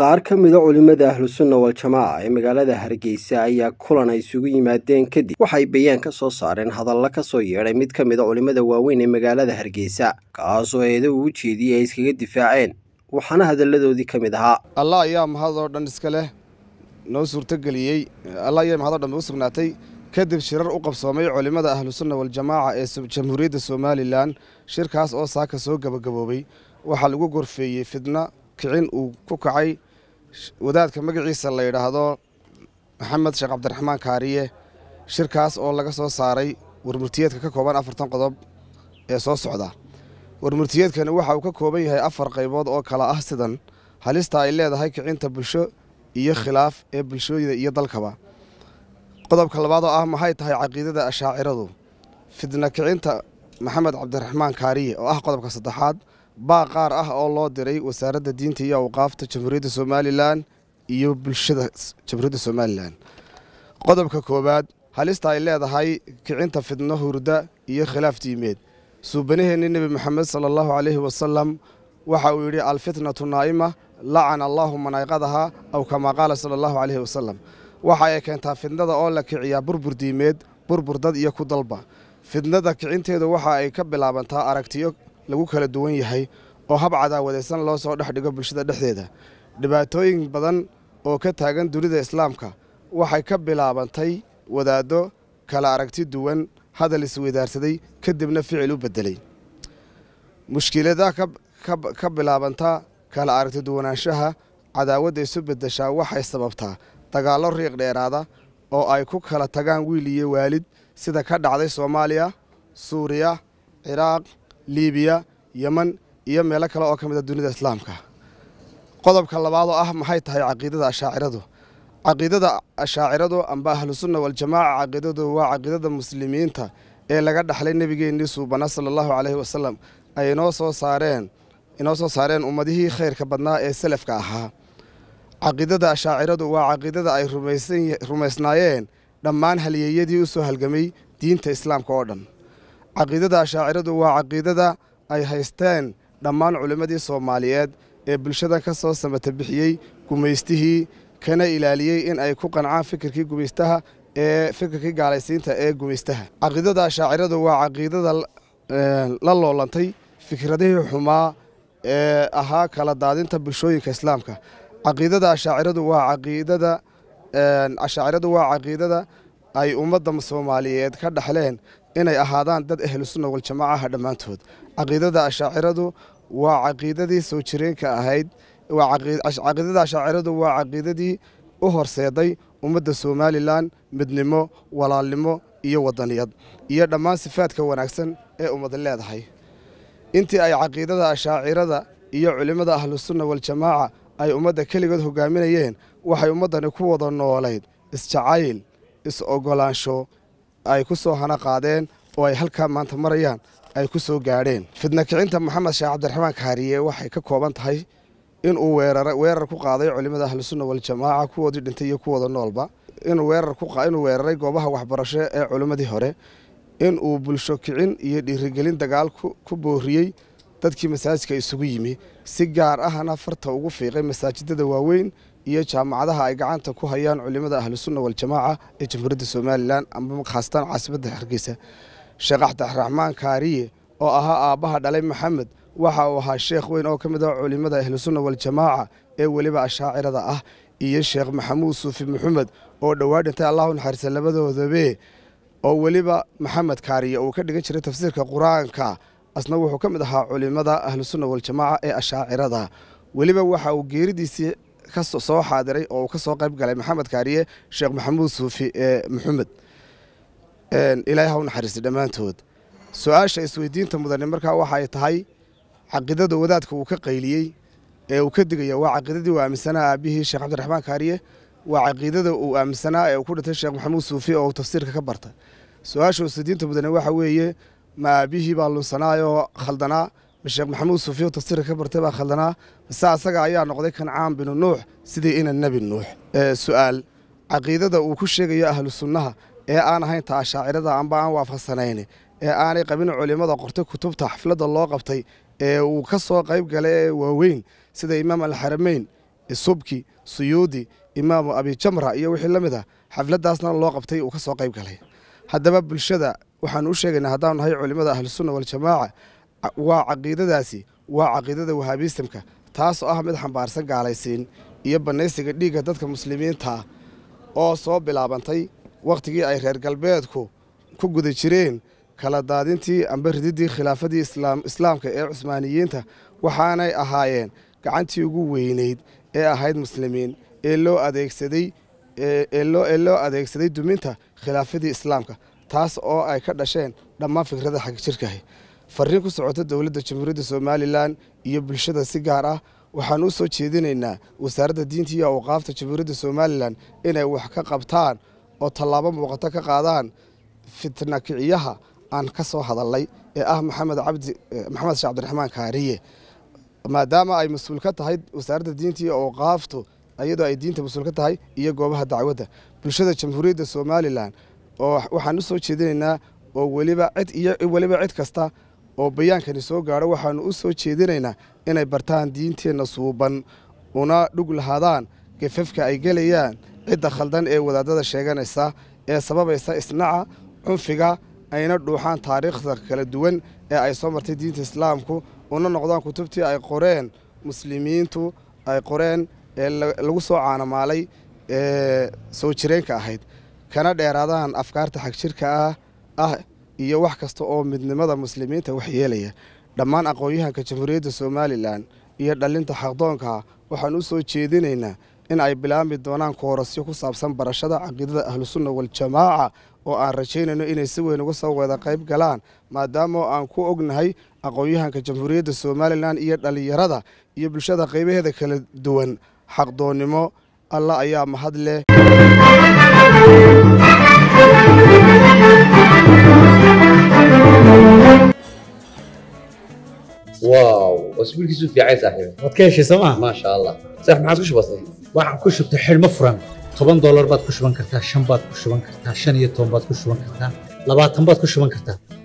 qaar ka mida ah culimmada ahlusunna wal-jamaaca ee magaalada hargeysa ayaa kulan ay isugu yimaadeen kadib waxay bayaan ka soo saareen hadalla ka soo yeedhay mid ka mida ah culimmada waaweyn ee magaalada hargeysa kaasoo eedo ugu jeediyey ay iskaga difaaceen waxaana hadalladoodii ka mid ahaa allah ayaa mahad oo dhan iska leh noo suurtogeliyey allah ayaa mahad oo dhan noo sugnaatay kadib shirar u qabsoomay culimmada ahlu sunna waljamaaca ee jamhuuriyadda somalilan shirkaas oo saaka soo gabagaboobay waxaa lagu gorfeeyey fidna kicin uu ku kacay wadaadka magaciisa la yidhaahdo maxamed sheekh cabdiraxmaan kaariye shirkaas oo laga soo saaray warmurtiyeedka ka kooban afartan qodob ee soo socda warmurtiyeedkani waxa uu ka kooban yahay afar qaybood oo kale ah sidan halista ay leedahay kicinta bulsho iyo khilaaf ee bulshooyada iyo dalkaba qodobka labaad oo ah maxay tahay caqiidada ashaaciradu fidna kicinta maxamed cabdiraxmaan kaariye oo ah qodobka saddexaad baa qaar ah oo loo diray wasaaradda diinta iyo awqaafta jamhuuriyadda somalilan iyo bulshada jamhuuriyadda somalilan qodobka koowaad halista ay leedahay kicinta fidno hurda iyo khilaaf diimeed suubanaheenni nebi moxamed sala allahu calayhi wasalam waxa uu yidhi alfitnatu naa'ima lacana allaahu manayqadaha aw kamaa qaala sala allahu calayhi wasalam waxa ay keentaa fidnada oo la kiciyaa burbur diimeed burbur dad iyo ku dalba fidnada kicinteedu waxa ay ka bilaabantaa aragtiyo lagu kala duwan yahay oo hab cadaawadaysan loo soo dhex dhigo bulshada dhexdeeda dhibaatooyin badan oo ka taagan dunida islaamka waxay ka bilaabantay wadaaddo kala aragti duwan hadal isweydaarsaday kadibna ficil u beddelay mushkilada ka bilaabanta kala aragti duwanaanshaha cadaawadda isu beddeshaa waxay sababtaa dagaallo riiq dheeraada oo ay ku kala tagaan wiil iyo waalid sida ka dhacday soomaaliya suuriya ciraaq liibiya yeman iyo meelo kale oo ka mid a ah dunida islaamka qodobka labaad oo ah maxay tahay caqiidada ashaaciradu caqiidada ashaaciradu amba ahlusunna waljamaaca caqiidadu waa caqiidada muslimiinta ee laga dhaxlay nebigeennii suubana sala allahu caleyhi wasalam ay inoo soo saareen inoo soo saareen ummadihii khayrka badnaa ee selafka ahaa caqiidada ashaaciradu waa caqiidada ay rumaysnaayeen dhammaan halyeeyadii u soo halgamay diinta islaamka oo dhan caqiidada ashaaciradu waa caqiidada ay haysteen dhammaan culimmadii soomaaliyeed ee bulshada ka soo samata bixiyey gumaystihii kana ilaaliyey in ay ku qancaan fikirkii gumaystaha ee fikirkii gaalaysiinta ee gumaystaha caqiidada ashaaciradu waa caqiidada la loolantay fikradihii xumaa ee ahaa kala daadinta bulshooyinka islaamka caqiidada ashaaciradu waa caqiidada ashaaciradu waa caqiidada ay ummadda soomaaliyeed ka dhaxleen inay ahaadaan dad ahlusunna waljamaacaha dhammaantood caqiidada ashaaciradu waa caqiidadii soo jireenka ahayd caqiidada ashaaciradu waa caqiidadii u horseeday ummadda somalilan midnimo walaalnimo iyo wadaniyad iyo dhammaan sifaadka wanaagsan ee ummada leedahay intii ay caqiidada ashaacirada iyo culimmada ahlusunna waljamaaca ay ummadda keligood hogaaminayeen waxay ummaddani ku wada noolayd isjacayl is ogolaansho ay ku soo hana qaadeen oo ay halkaa maanta marayaan ay ku soo gaadheen fidna kicinta maxamed sheekh cabdiraxmaan kaariye waxay ka kooban tahay inuu weerar ku qaaday culimada ahlusunna waljamaaca kuwoodii dhintay iyo kuwooda noolba inuu weeraray goobaha waxbarasho ee culimmadii hore in uu bulsho kicin iyo dhiirigelin dagaal ku booriyey dadkii masaajidka isugu yimi si gaar ahna farta ugu fiiqay masaajidada waaweyn iyo jaamacadaha ay gacanta ku hayaan culimada ahlusunna waljamaaca ee jamhuuriyadda somalilan ama khaasatan caasimada hargeysa sheekh axdaxraxmaan kaariye oo ahaa aabbaha dhalay maxamed waxa uu ahaa sheekh weyn oo ka mid ah culimada ahlusunna waljamaaca ee weliba ashaacirada ah iyo sheekh maxamuud suufi maxamed oo dhowaa dhintay allahu naxariisa labadoodabe oo weliba maxamed kaariye uu ka dhigan jiray tafsiirka qur-aanka asna wuxuu ka mid ahaa culimada ahlusunna waljamaaca ee ashaacirada weliba waxa uu geeridiisii kasoo soo xaadiray oo uu ka soo qayb galay maxamed kaariye sheekh maxamuud suufi muxumed ilaahay ha u naxariista dhammaantood su-aasha isweydiinta mudane markaa waxaay tahay caqiidada wadaadka uu ka qayliyey ee uu ka digaya waa caqiidadii uu aaminsanaa aabihii sheekh cabdiraxmaan kaariye waa caqiidada uu aaminsanaa ee uu ku dhintay sheekh maxamuud suufi oo uu tafsiirka ka barta su-aasha isweydiinta mudane waxa weeye ma aabihii baa lunsanaayoo khaldanaa sheekh maxamuud suufiyo tafsiirka ka bartay baa khaldanaa mase asaga ayaa noqday kancaan binu nuux sidii ina nebi nuux su'aal caqiidada uu ku sheegayo ahlu sunnaha ee aan ahayn ta ashaacirada amba aan waafaqsanayn ee aanay qabin culimada qortay kutubta xafladda loo qabtay ee uu ka soo qayb galay ee waaweyn sida imaam alxarameyn subki suyuudi imaamu jamra iyo wixii la mid ah xafladdaasna loo qabtay uu ka soo qayb galay haddaba bulshada waxaanu u sheegaynaa haddaanu nahay culimmada ahlusunna waljamaaca waa caqiidadaasi waa caqiidada wahaabiistamka oo ah mid xambaarsan gaalaysiin iyo bannaysiga dhiigga dadka muslimiinta oo soo bilaabantay wakhtigii ay reer galbeedku ku guda jireen kala daadintii amba rididdii khilaafadii islaamka ee cusmaaniyiinta waxaanay ahaayeen gacantii ugu weynayd ee ahayd muslimiin ee loo adeegsaday ee loo adeegsaday duminta khilaafadii islaamka taas oo ay ka dhasheen dhammaan fikrada xagjirkahi fariin ku socota dowladda jamhuuriyadda somalilan iyo bulshada si gaar ah waxaan u soo jeedinaynaa wasaaradda diinta iyo awqaafta jamhuuriyadda somalilan inay wax ka qabtaan oo tallaabo muuqato ka qaadaan fitna kiciyaha aan ka soo hadalnay ee ah maxamed eh, maxamed shee cabdiraxmaan kaariye maadaama ay mas-uul ka tahay wasaaradda diinta iyo awqaaftu iyadoo ay diinta mas-uul ka tahay iyo goobaha dacwadda bulshada jamhuuriyadda somalilan oo waxaan u soo jeedinaynaa oo weliba cid iyo weliba cid kasta oo bayaankani soo gaadho waxaannu u soo jeedinaynaa inay bartaan diinteenna suuban una dhug lahaadaan gafafka ay gelayaan cidda khaldan ee wadaadada sheeganaysa ee sababaysa isnaca cunfiga ayna dhuuxaan taariikhda kala duwan ee ay soo martay diinta islaamku una noqdaan kutubtii ay qoreen muslimiintu ay qoreen ee lagu soo caanamaalay ee soo jireenka ahayd kana dheeraadaan afkaarta xagjirka ah ah iyo wax kasta oo midnimada muslimiinta waxyeelaya dhammaan aqoon-yahanka jamhuuriyadda somalilan iyo dhallinta xaqdoonka waxaan u soo jeedinaynaa in ay bilaami doonaan koorasyo ku saabsan barashada caqiidada ahlusunna waljamaaca oo aan rajaynayno inay si weyn ugu soo wada qayb galaan maadaama aan ku ognahay aqoon-yahanka jamhuuriyadda somalilan iyo dhallinyarada iyo bulshada qaybaheeda kala duwan xaqdoonnimo alla ayaa mahad leh واو اسبوع كيسو في عايز صاحبي ما تكيش سما ما شاء الله صح ما عادش بسيط waxaan ku shubtay xilmo furan toban doolar baad ku shuban kartaa shan baad ku shuban kartaa shan iyo toban baad ku shuban kartaa labaatan baad ku shuban kartaa